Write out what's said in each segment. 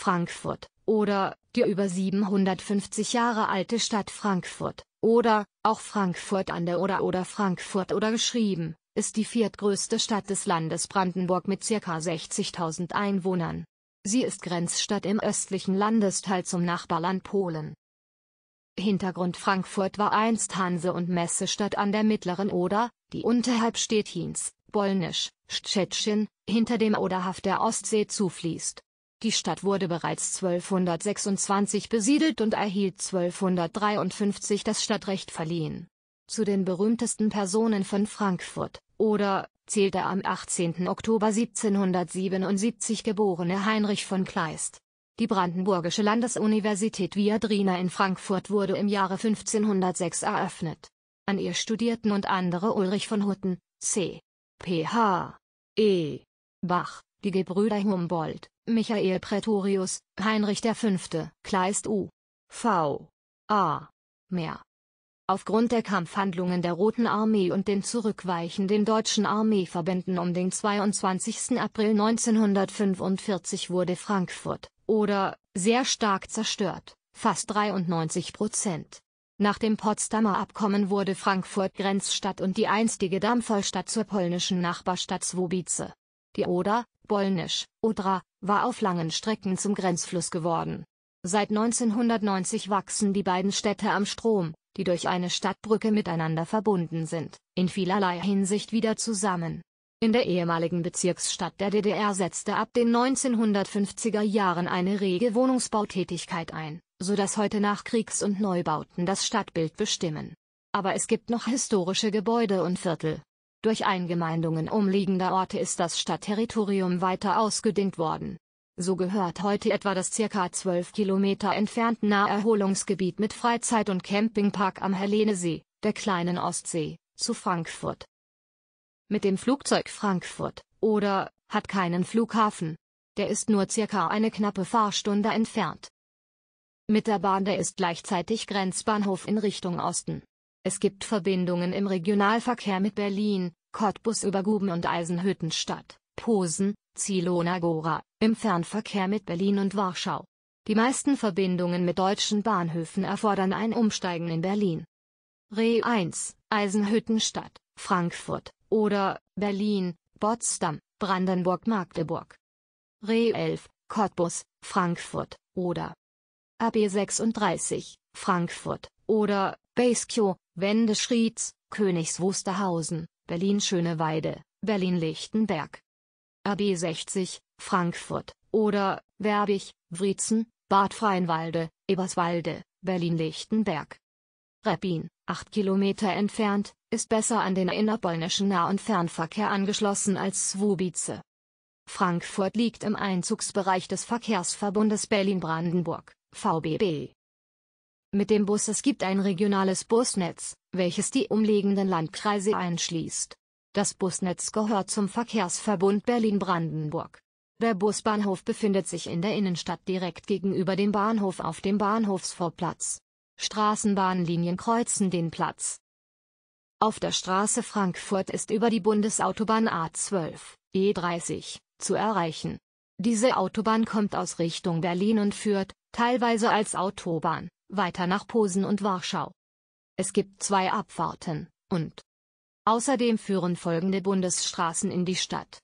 Frankfurt, oder die über 750 Jahre alte Stadt Frankfurt, oder auch Frankfurt an der Oder oder Frankfurt oder geschrieben, ist die viertgrößte Stadt des Landes Brandenburg mit ca. 60.000 Einwohnern. Sie ist Grenzstadt im östlichen Landesteil zum Nachbarland Polen. Hintergrund Frankfurt war einst Hanse- und Messestadt an der mittleren Oder, die unterhalb Stettins, Bolnisch, Stetschin, hinter dem Oderhaft der Ostsee zufließt. Die Stadt wurde bereits 1226 besiedelt und erhielt 1253 das Stadtrecht verliehen. Zu den berühmtesten Personen von Frankfurt, oder, zählte am 18. Oktober 1777 geborene Heinrich von Kleist. Die Brandenburgische Landesuniversität Viadrina in Frankfurt wurde im Jahre 1506 eröffnet. An ihr studierten und andere Ulrich von Hutten, C. P. H. E. Bach, die Gebrüder Humboldt, Michael Praetorius, Heinrich V., Kleist U. V. A. Mehr. Aufgrund der Kampfhandlungen der Roten Armee und den zurückweichenden deutschen Armeeverbänden um den 22. April 1945 wurde Frankfurt, oder, sehr stark zerstört, fast 93 Prozent. Nach dem Potsdamer Abkommen wurde Frankfurt Grenzstadt und die einstige Dampferstadt zur polnischen Nachbarstadt Swobice. Die Oder, Polnisch, Odra, war auf langen Strecken zum Grenzfluss geworden. Seit 1990 wachsen die beiden Städte am Strom, die durch eine Stadtbrücke miteinander verbunden sind, in vielerlei Hinsicht wieder zusammen. In der ehemaligen Bezirksstadt der DDR setzte ab den 1950er Jahren eine rege Wohnungsbautätigkeit ein, so dass heute nach Kriegs- und Neubauten das Stadtbild bestimmen. Aber es gibt noch historische Gebäude und Viertel, durch Eingemeindungen umliegender Orte ist das Stadtterritorium weiter ausgedehnt worden. So gehört heute etwa das circa 12 Kilometer entfernte Naherholungsgebiet mit Freizeit- und Campingpark am Hellenesee, der kleinen Ostsee, zu Frankfurt. Mit dem Flugzeug Frankfurt, oder, hat keinen Flughafen. Der ist nur circa eine knappe Fahrstunde entfernt. Mit der Bahn der ist gleichzeitig Grenzbahnhof in Richtung Osten. Es gibt Verbindungen im Regionalverkehr mit Berlin, Cottbus über Guben und Eisenhüttenstadt, Posen, Ziel Gora, im Fernverkehr mit Berlin und Warschau. Die meisten Verbindungen mit deutschen Bahnhöfen erfordern ein Umsteigen in Berlin. Re 1, Eisenhüttenstadt, Frankfurt, oder Berlin, Potsdam, Brandenburg, Magdeburg. Re 11, Cottbus, Frankfurt, oder AB 36, Frankfurt, oder Basequio, Wendeschrieds, Königs Wusterhausen, Berlin-Schöneweide, Berlin-Lichtenberg. RB 60, Frankfurt, oder, Werbig, Wriezen, Bad Freienwalde, Eberswalde, Berlin-Lichtenberg. Reppin, 8 Kilometer entfernt, ist besser an den innerpolnischen Nah- und Fernverkehr angeschlossen als Swobice. Frankfurt liegt im Einzugsbereich des Verkehrsverbundes Berlin-Brandenburg, VBB mit dem Bus Es gibt ein regionales Busnetz, welches die umliegenden Landkreise einschließt. Das Busnetz gehört zum Verkehrsverbund Berlin-Brandenburg. Der Busbahnhof befindet sich in der Innenstadt direkt gegenüber dem Bahnhof auf dem Bahnhofsvorplatz. Straßenbahnlinien kreuzen den Platz. Auf der Straße Frankfurt ist über die Bundesautobahn A12, E30, zu erreichen. Diese Autobahn kommt aus Richtung Berlin und führt, teilweise als Autobahn, weiter nach Posen und Warschau. Es gibt zwei Abfahrten, und außerdem führen folgende Bundesstraßen in die Stadt.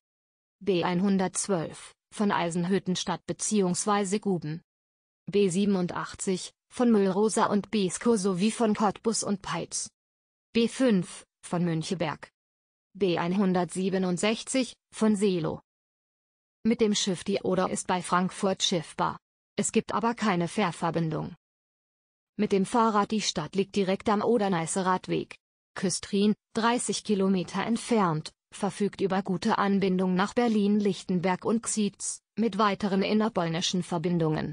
B112, von Eisenhüttenstadt bzw. Guben. B87, von Müllrosa und Besko sowie von Cottbus und Peitz. B5, von Müncheberg. B167, von Selo. Mit dem Schiff die Oder ist bei Frankfurt schiffbar. Es gibt aber keine Fährverbindung. Mit dem Fahrrad die Stadt liegt direkt am Oderneißer Radweg. Küstrin, 30 Kilometer entfernt, verfügt über gute Anbindung nach Berlin-Lichtenberg und Xietz, mit weiteren innerpolnischen Verbindungen.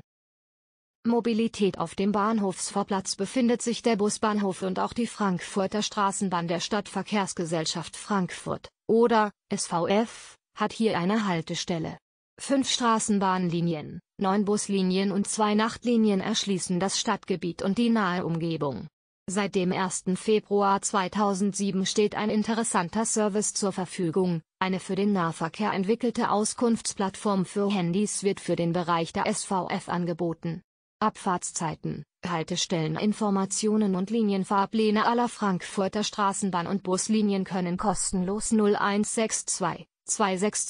Mobilität Auf dem Bahnhofsvorplatz befindet sich der Busbahnhof und auch die Frankfurter Straßenbahn der Stadtverkehrsgesellschaft Frankfurt, oder SVF, hat hier eine Haltestelle. Fünf Straßenbahnlinien, Neun Buslinien und zwei Nachtlinien erschließen das Stadtgebiet und die nahe Umgebung. Seit dem 1. Februar 2007 steht ein interessanter Service zur Verfügung, eine für den Nahverkehr entwickelte Auskunftsplattform für Handys wird für den Bereich der SVF angeboten. Abfahrtszeiten, Haltestelleninformationen und Linienfahrpläne aller Frankfurter Straßenbahn- und Buslinien können kostenlos 0162 262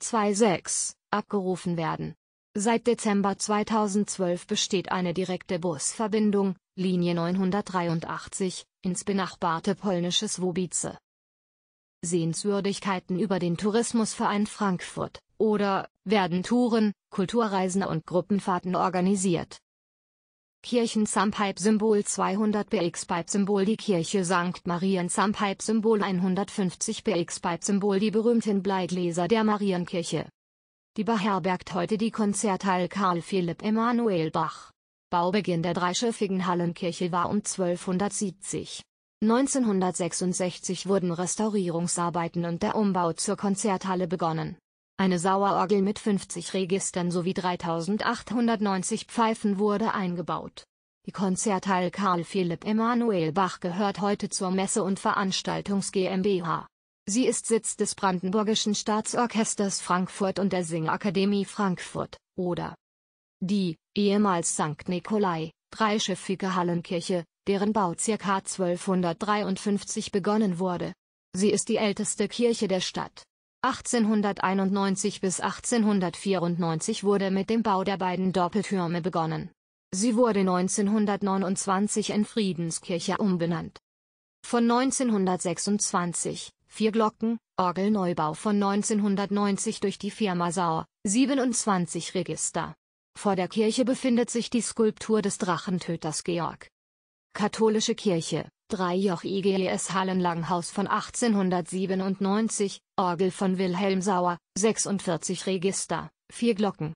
2626 abgerufen werden. Seit Dezember 2012 besteht eine direkte Busverbindung, Linie 983, ins benachbarte polnische Swobice. Sehenswürdigkeiten über den Tourismusverein Frankfurt, oder, werden Touren, Kulturreisen und Gruppenfahrten organisiert. Kirchen Sampipe Symbol 200 BX Pipe Symbol Die Kirche St. Marien Sampipe Symbol 150 BX Pipe Symbol Die berühmten Bleigläser der Marienkirche die beherbergt heute die Konzerthalle Karl Philipp Emanuel Bach. Baubeginn der dreischiffigen Hallenkirche war um 1270. 1966 wurden Restaurierungsarbeiten und der Umbau zur Konzerthalle begonnen. Eine Sauerorgel mit 50 Registern sowie 3890 Pfeifen wurde eingebaut. Die Konzerthalle Karl Philipp Emanuel Bach gehört heute zur Messe- und Veranstaltungs GmbH. Sie ist Sitz des Brandenburgischen Staatsorchesters Frankfurt und der Singakademie Frankfurt, oder die, ehemals St. Nikolai, dreischiffige Hallenkirche, deren Bau ca. 1253 begonnen wurde. Sie ist die älteste Kirche der Stadt. 1891 bis 1894 wurde mit dem Bau der beiden Doppeltürme begonnen. Sie wurde 1929 in Friedenskirche umbenannt. Von 1926 vier Glocken, Orgelneubau von 1990 durch die Firma Sauer, 27 Register. Vor der Kirche befindet sich die Skulptur des Drachentöters Georg. Katholische Kirche, 3 Joch IGS Hallenlanghaus von 1897, Orgel von Wilhelm Sauer, 46 Register, 4 Glocken,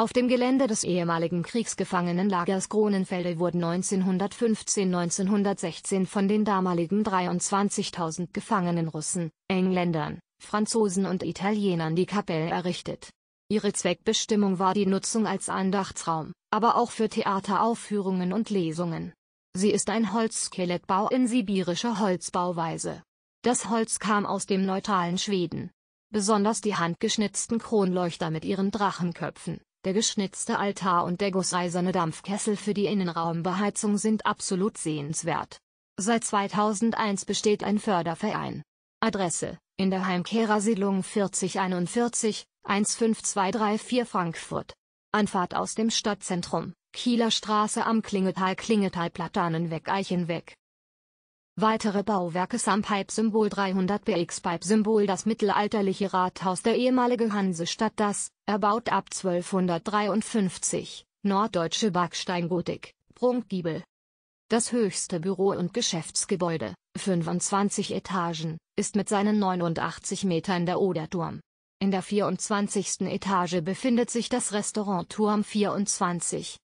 auf dem Gelände des ehemaligen Kriegsgefangenenlagers Kronenfelde wurden 1915-1916 von den damaligen 23.000 gefangenen Russen, Engländern, Franzosen und Italienern die Kapelle errichtet. Ihre Zweckbestimmung war die Nutzung als Andachtsraum, aber auch für Theateraufführungen und Lesungen. Sie ist ein Holzskelettbau in sibirischer Holzbauweise. Das Holz kam aus dem neutralen Schweden. Besonders die handgeschnitzten Kronleuchter mit ihren Drachenköpfen der geschnitzte Altar und der gusseiserne Dampfkessel für die Innenraumbeheizung sind absolut sehenswert. Seit 2001 besteht ein Förderverein. Adresse: in der Heimkehrersiedlung 4041, 15234 Frankfurt. Anfahrt aus dem Stadtzentrum, Kieler Straße am Klingetal Klingetal Platanenweg Eichenweg. Weitere Bauwerke Sampipe-Symbol 300 BX Pipe-Symbol Das mittelalterliche Rathaus der ehemalige Hansestadt das, erbaut ab 1253, norddeutsche Backsteingotik, Prunkgiebel. Das höchste Büro- und Geschäftsgebäude, 25 Etagen, ist mit seinen 89 Metern der Oderturm. In der 24. Etage befindet sich das Restaurant Turm 24.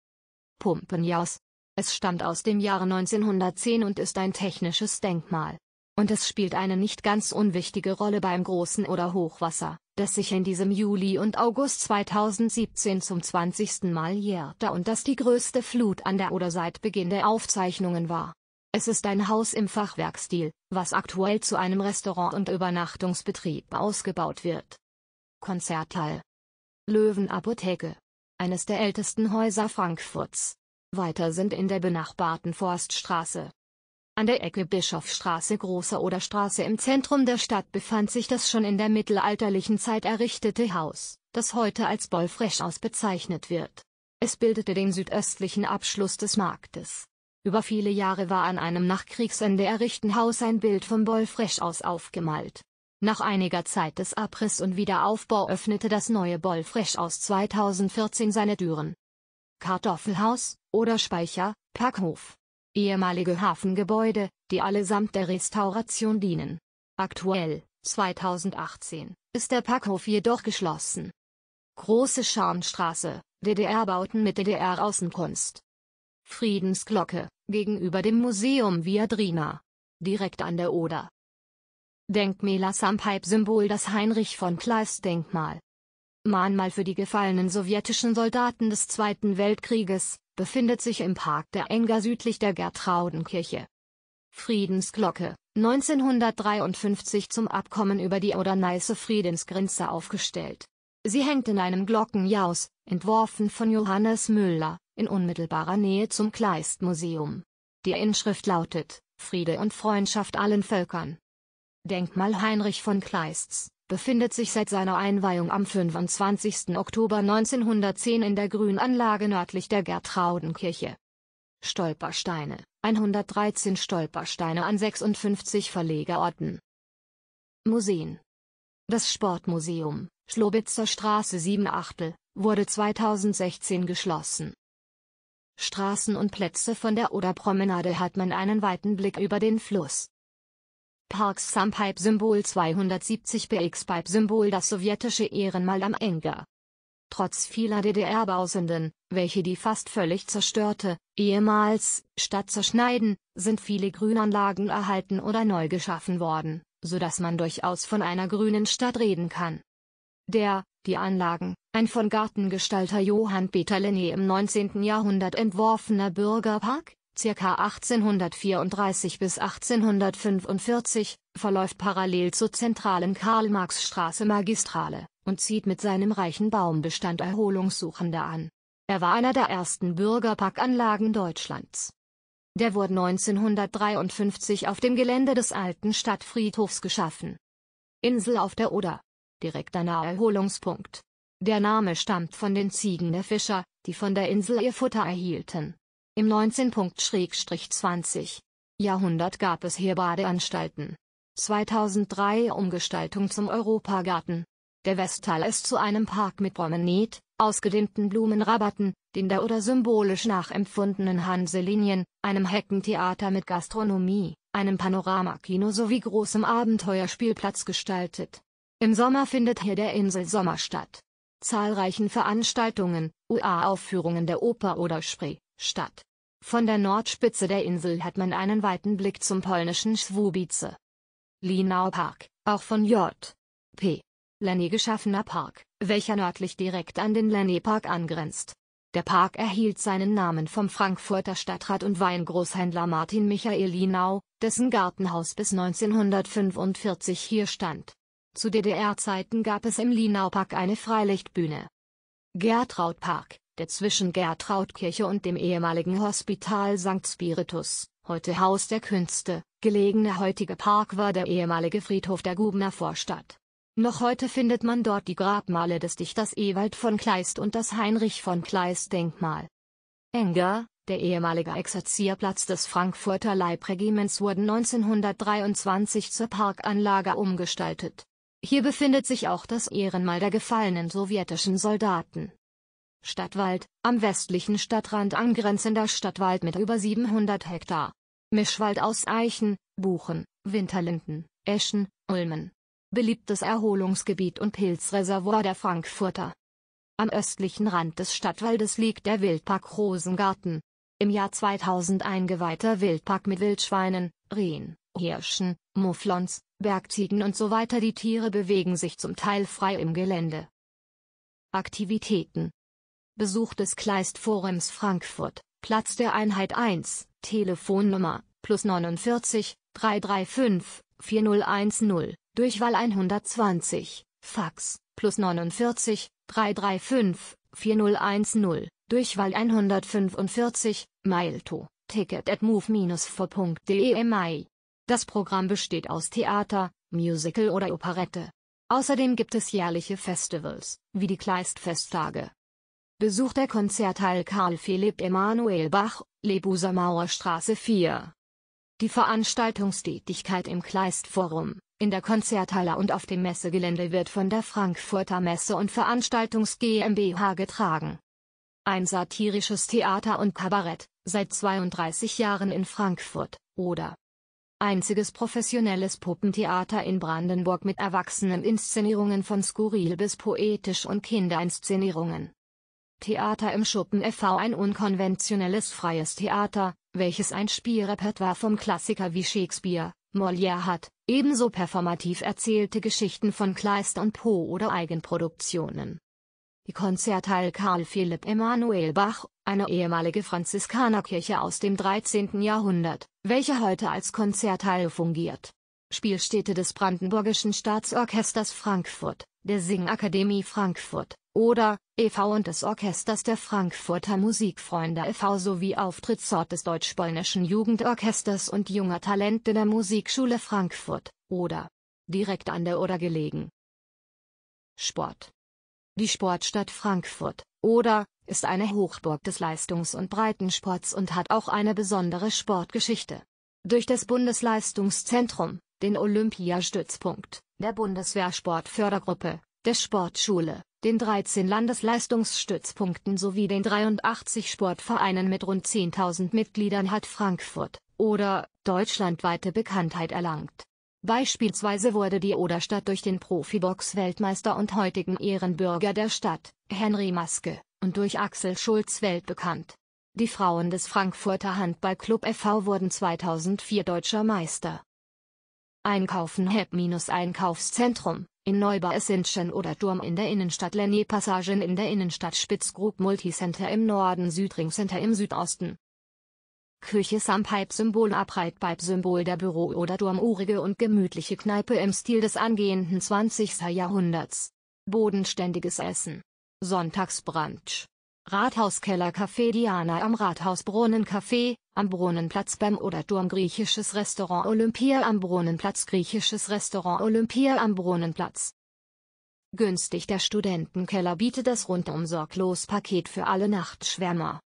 Pumpenjaus, es stammt aus dem Jahre 1910 und ist ein technisches Denkmal. Und es spielt eine nicht ganz unwichtige Rolle beim Großen oder Hochwasser, das sich in diesem Juli und August 2017 zum 20. Mal jährte und das die größte Flut an der oder seit Beginn der Aufzeichnungen war. Es ist ein Haus im Fachwerkstil, was aktuell zu einem Restaurant und Übernachtungsbetrieb ausgebaut wird. Konzerthall Löwenapotheke eines der ältesten Häuser Frankfurts, weiter sind in der benachbarten Forststraße. An der Ecke Bischofstraße Großer oder Straße im Zentrum der Stadt befand sich das schon in der mittelalterlichen Zeit errichtete Haus, das heute als Bolfreschhaus bezeichnet wird. Es bildete den südöstlichen Abschluss des Marktes. Über viele Jahre war an einem nach Kriegsende errichten Haus ein Bild vom Bolfreschhaus aufgemalt. Nach einiger Zeit des Abriss und Wiederaufbau öffnete das neue Bolfreschhaus 2014 seine Türen. Kartoffelhaus, oder Speicher, Packhof. Ehemalige Hafengebäude, die allesamt der Restauration dienen. Aktuell, 2018, ist der Packhof jedoch geschlossen. Große Scharnstraße, DDR-Bauten mit DDR-Außenkunst. Friedensglocke, gegenüber dem Museum Viadrina. Direkt an der Oder. Denkmäler Sampipe-Symbol das Heinrich von Kleist-Denkmal. Mahnmal für die gefallenen sowjetischen Soldaten des Zweiten Weltkrieges, befindet sich im Park der Enger südlich der Gertraudenkirche. Friedensglocke, 1953 zum Abkommen über die Oder-Neiße Friedensgrenze aufgestellt. Sie hängt in einem Glockenjaus, entworfen von Johannes Müller, in unmittelbarer Nähe zum Kleistmuseum. Die Inschrift lautet, Friede und Freundschaft allen Völkern. Denkmal Heinrich von Kleists befindet sich seit seiner Einweihung am 25. Oktober 1910 in der Grünanlage nördlich der Gertraudenkirche. Stolpersteine, 113 Stolpersteine an 56 Verlegerorten. Museen Das Sportmuseum, Schlobitzer Straße 7 Achtel, wurde 2016 geschlossen. Straßen und Plätze von der Oderpromenade hat man einen weiten Blick über den Fluss. Parks Sampipe Symbol 270 PX Pipe Symbol das sowjetische Ehrenmal am Enger. Trotz vieler DDR-Bausenden, welche die fast völlig zerstörte, ehemals, Stadt zerschneiden, sind viele Grünanlagen erhalten oder neu geschaffen worden, so dass man durchaus von einer grünen Stadt reden kann. Der, die Anlagen, ein von Gartengestalter Johann Peter Lenné im 19. Jahrhundert entworfener Bürgerpark, Circa 1834 bis 1845, verläuft parallel zur zentralen Karl-Marx-Straße Magistrale, und zieht mit seinem reichen Baumbestand Erholungssuchende an. Er war einer der ersten Bürgerparkanlagen Deutschlands. Der wurde 1953 auf dem Gelände des alten Stadtfriedhofs geschaffen. Insel auf der Oder. Direkter Naherholungspunkt. Der Name stammt von den Ziegen der Fischer, die von der Insel ihr Futter erhielten. Im 19.-20. Jahrhundert gab es hier Badeanstalten. 2003 Umgestaltung zum Europagarten. Der Westteil ist zu einem Park mit Promenet, ausgedehnten Blumenrabatten, den der oder symbolisch nachempfundenen Hanselinien, einem Heckentheater mit Gastronomie, einem Panoramakino sowie großem Abenteuerspielplatz gestaltet. Im Sommer findet hier der Insel Sommer statt. Zahlreichen Veranstaltungen, UA-Aufführungen der Oper oder Spree, Stadt. Von der Nordspitze der Insel hat man einen weiten Blick zum polnischen Schwubice. Linau Park, auch von J. P. Lenny geschaffener Park, welcher nördlich direkt an den Lenny Park angrenzt. Der Park erhielt seinen Namen vom Frankfurter Stadtrat und Weingroßhändler Martin Michael Linau, dessen Gartenhaus bis 1945 hier stand. Zu DDR-Zeiten gab es im Linau Park eine Freilichtbühne. Gertraud Park, der zwischen Gertrautkirche und dem ehemaligen Hospital St. Spiritus, heute Haus der Künste, gelegene heutige Park war der ehemalige Friedhof der Gubner Vorstadt. Noch heute findet man dort die Grabmale des Dichters Ewald von Kleist und das Heinrich von Kleist Denkmal. Enger, der ehemalige Exerzierplatz des Frankfurter Leibregiments wurde 1923 zur Parkanlage umgestaltet. Hier befindet sich auch das Ehrenmal der gefallenen sowjetischen Soldaten Stadtwald, am westlichen Stadtrand angrenzender Stadtwald mit über 700 Hektar. Mischwald aus Eichen, Buchen, Winterlinden, Eschen, Ulmen. Beliebtes Erholungsgebiet und Pilzreservoir der Frankfurter. Am östlichen Rand des Stadtwaldes liegt der Wildpark Rosengarten. Im Jahr 2000 eingeweihter Wildpark mit Wildschweinen, Rehen, Hirschen, Mufflons, Bergziegen und so weiter. Die Tiere bewegen sich zum Teil frei im Gelände. Aktivitäten Besuch des Kleist Forums Frankfurt, Platz der Einheit 1, Telefonnummer, plus 49, 335, 4010, Durchwahl 120, Fax, plus 49, 335, 4010, Durchwahl 145, Mailto, ticket at move-for.de Mai. Das Programm besteht aus Theater, Musical oder Operette. Außerdem gibt es jährliche Festivals, wie die Kleist-Festtage. Besuch der Konzerthalle Karl Philipp Emanuel Bach, Lebuser Mauerstraße 4. Die Veranstaltungstätigkeit im Kleistforum, in der Konzerthalle und auf dem Messegelände wird von der Frankfurter Messe und Veranstaltungs GmbH getragen. Ein satirisches Theater und Kabarett, seit 32 Jahren in Frankfurt, oder einziges professionelles Puppentheater in Brandenburg mit erwachsenen Inszenierungen von skurril bis poetisch und Kinderinszenierungen. Theater im Schuppen e.V. ein unkonventionelles freies Theater, welches ein Spielrepertoire vom Klassiker wie Shakespeare, Molière hat, ebenso performativ erzählte Geschichten von Kleist und Poe oder Eigenproduktionen. Die Konzerthalle Karl Philipp Emanuel Bach, eine ehemalige Franziskanerkirche aus dem 13. Jahrhundert, welche heute als Konzerthalle fungiert. Spielstätte des Brandenburgischen Staatsorchesters Frankfurt, der Singakademie Frankfurt, oder, e.V. und des Orchesters der Frankfurter Musikfreunde e.V. sowie Auftrittsort des Deutsch-Polnischen Jugendorchesters und junger Talente der Musikschule Frankfurt, oder direkt an der Oder gelegen. Sport Die Sportstadt Frankfurt, Oder, ist eine Hochburg des Leistungs- und Breitensports und hat auch eine besondere Sportgeschichte. Durch das Bundesleistungszentrum, den Olympiastützpunkt, der Bundeswehrsportfördergruppe der Sportschule, den 13 Landesleistungsstützpunkten sowie den 83 Sportvereinen mit rund 10.000 Mitgliedern hat Frankfurt oder deutschlandweite Bekanntheit erlangt. Beispielsweise wurde die Oderstadt durch den Profibox-Weltmeister und heutigen Ehrenbürger der Stadt, Henry Maske, und durch Axel Schulz weltbekannt. Die Frauen des Frankfurter Handballclub e.V. wurden 2004 deutscher Meister. Einkaufen Hep-Einkaufszentrum in Neubau Essenschen oder Turm in der Innenstadt Lenny Passagen in der Innenstadt Spitzgrub Multicenter im Norden Südring Center im Südosten. Küche Sampipe Symbol Abreitpipe Symbol der Büro- oder turmurige und gemütliche Kneipe im Stil des angehenden 20. Jahrhunderts. Bodenständiges Essen. Sonntagsbrunch. Rathauskeller Café Diana am Rathausbrunnen Café, am Brunnenplatz beim Oderturm Griechisches Restaurant Olympia am Brunnenplatz Griechisches Restaurant Olympia am Brunnenplatz Günstig der Studentenkeller bietet das rundum sorglos Paket für alle Nachtschwärmer.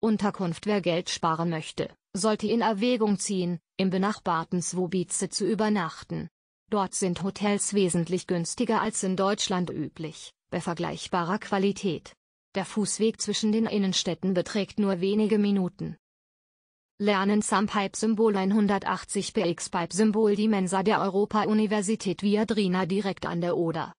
Unterkunft Wer Geld sparen möchte, sollte in Erwägung ziehen, im benachbarten Swobice zu übernachten. Dort sind Hotels wesentlich günstiger als in Deutschland üblich, bei vergleichbarer Qualität. Der Fußweg zwischen den Innenstädten beträgt nur wenige Minuten. Lernen SumPipe-Symbol 180 PX Pipe-Symbol Die Mensa der Europa-Universität Viadrina direkt an der Oder.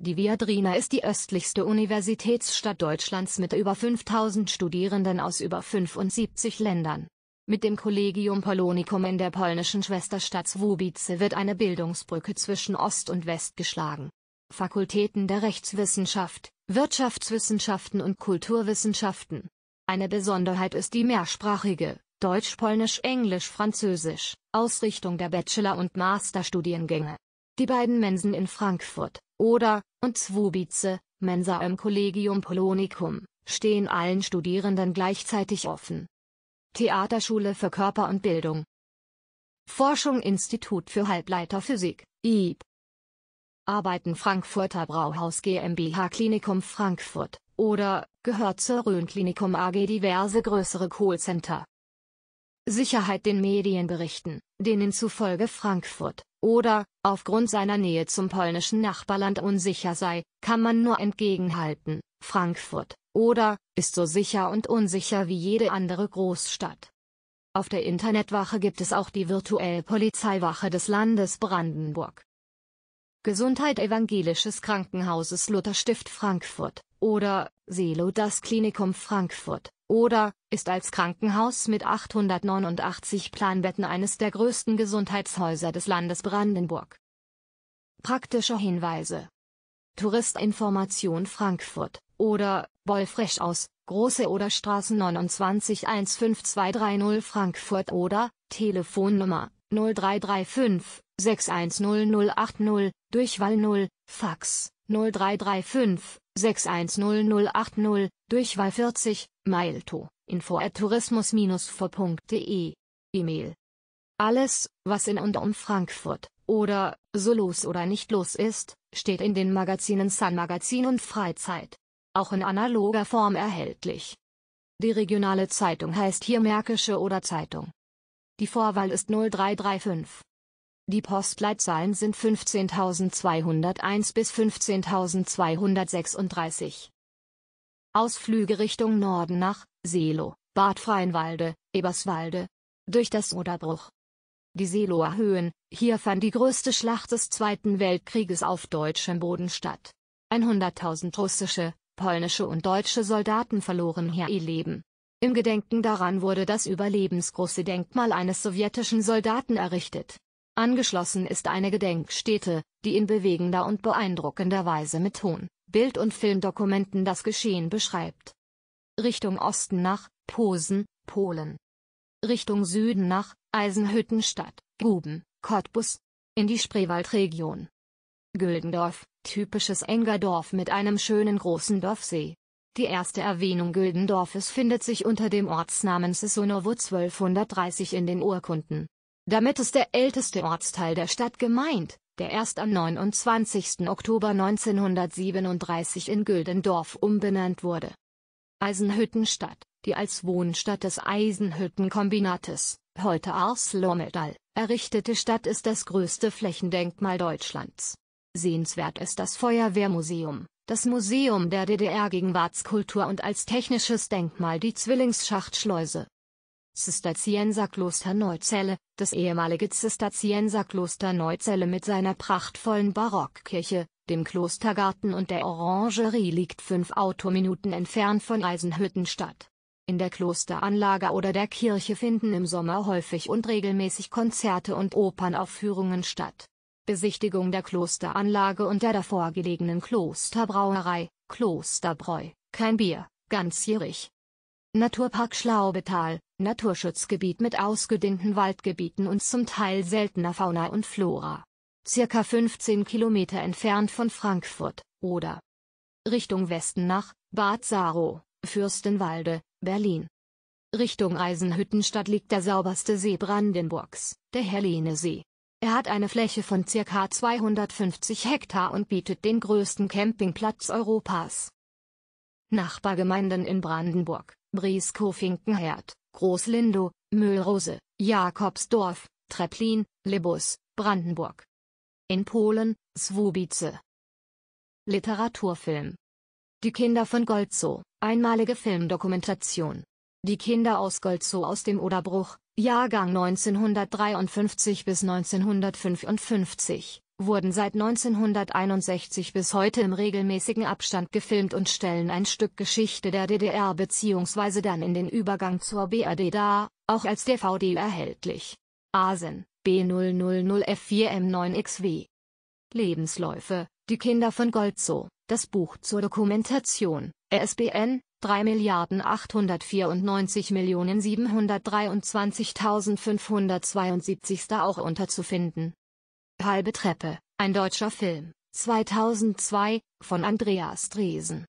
Die Viadrina ist die östlichste Universitätsstadt Deutschlands mit über 5000 Studierenden aus über 75 Ländern. Mit dem Collegium Polonicum in der polnischen Schwesterstadt Swubice wird eine Bildungsbrücke zwischen Ost und West geschlagen. Fakultäten der Rechtswissenschaft, Wirtschaftswissenschaften und Kulturwissenschaften. Eine Besonderheit ist die mehrsprachige, Deutsch, Polnisch, Englisch, Französisch, Ausrichtung der Bachelor- und Masterstudiengänge. Die beiden Mensen in Frankfurt, Oder, und Zwobice, Mensa im Collegium Polonicum, stehen allen Studierenden gleichzeitig offen. Theaterschule für Körper und Bildung. Forschung Institut für Halbleiterphysik, IB. Arbeiten Frankfurter Brauhaus GmbH Klinikum Frankfurt, oder, gehört zur Rhön Klinikum AG diverse größere Callcenter. Sicherheit den Medienberichten, denen zufolge Frankfurt, oder, aufgrund seiner Nähe zum polnischen Nachbarland unsicher sei, kann man nur entgegenhalten, Frankfurt, oder, ist so sicher und unsicher wie jede andere Großstadt. Auf der Internetwache gibt es auch die virtuelle Polizeiwache des Landes Brandenburg. Gesundheit Evangelisches Krankenhauses Lutherstift Frankfurt, oder, Selo das Klinikum Frankfurt, oder ist als Krankenhaus mit 889 Planbetten eines der größten Gesundheitshäuser des Landes Brandenburg. Praktische Hinweise Touristinformation Frankfurt oder Bollfresch aus Große oder Straßen 29 15230 Frankfurt oder Telefonnummer 0335 610080 Durchwahl 0 Fax 0335 610080 Durchwahl 40, Mailto, info at tourismus-vor.de. E-Mail. Alles, was in und um Frankfurt, oder, so los oder nicht los ist, steht in den Magazinen Sun Magazin und Freizeit. Auch in analoger Form erhältlich. Die regionale Zeitung heißt hier Märkische oder Zeitung. Die Vorwahl ist 0335. Die Postleitzahlen sind 15201 bis 15236. Ausflüge Richtung Norden nach Seelo, Bad Freienwalde, Eberswalde. Durch das Oderbruch. Die Seeloer Höhen, hier fand die größte Schlacht des Zweiten Weltkrieges auf deutschem Boden statt. 100.000 russische, polnische und deutsche Soldaten verloren hier ihr Leben. Im Gedenken daran wurde das überlebensgroße Denkmal eines sowjetischen Soldaten errichtet. Angeschlossen ist eine Gedenkstätte, die in bewegender und beeindruckender Weise mit Ton, Bild- und Filmdokumenten das Geschehen beschreibt. Richtung Osten nach Posen, Polen. Richtung Süden nach Eisenhüttenstadt, Gruben, Cottbus. In die Spreewaldregion. Güldendorf, typisches Engerdorf mit einem schönen großen Dorfsee. Die erste Erwähnung Güldendorfes findet sich unter dem Ortsnamen Sissonowo 1230 in den Urkunden. Damit ist der älteste Ortsteil der Stadt gemeint, der erst am 29. Oktober 1937 in Güldendorf umbenannt wurde. Eisenhüttenstadt, die als Wohnstadt des Eisenhüttenkombinates, heute ArcelorMittal, errichtete Stadt ist das größte Flächendenkmal Deutschlands. Sehenswert ist das Feuerwehrmuseum, das Museum der DDR-Gegenwartskultur und als technisches Denkmal die Zwillingsschachtschleuse Zisterzienserkloster Neuzelle, das ehemalige Zisterzienserkloster Neuzelle mit seiner prachtvollen Barockkirche, dem Klostergarten und der Orangerie liegt fünf Autominuten entfernt von Eisenhüttenstadt. In der Klosteranlage oder der Kirche finden im Sommer häufig und regelmäßig Konzerte und Opernaufführungen statt. Besichtigung der Klosteranlage und der davor gelegenen Klosterbrauerei, Klosterbräu, kein Bier, ganzjährig, Naturpark Schlaubetal, Naturschutzgebiet mit ausgedehnten Waldgebieten und zum Teil seltener Fauna und Flora. Circa 15 Kilometer entfernt von Frankfurt, oder Richtung Westen nach Bad Saro, Fürstenwalde, Berlin. Richtung Eisenhüttenstadt liegt der sauberste See Brandenburgs, der Helene-See. Er hat eine Fläche von circa 250 Hektar und bietet den größten Campingplatz Europas. Nachbargemeinden in Brandenburg Brisco finkenherd Großlindow, Mühlrose, Jakobsdorf, Treplin, Libus, Brandenburg. In Polen, Swubice. Literaturfilm. Die Kinder von Golzow, einmalige Filmdokumentation. Die Kinder aus Golzow aus dem Oderbruch, Jahrgang 1953 bis 1955 wurden seit 1961 bis heute im regelmäßigen Abstand gefilmt und stellen ein Stück Geschichte der DDR bzw. dann in den Übergang zur BRD dar, auch als DVD erhältlich. Asen, B000F4M9XW. Lebensläufe, die Kinder von Goldso, das Buch zur Dokumentation, RSBN 3.894.723.572 auch unterzufinden. Halbe Treppe, ein deutscher Film, 2002, von Andreas Dresen.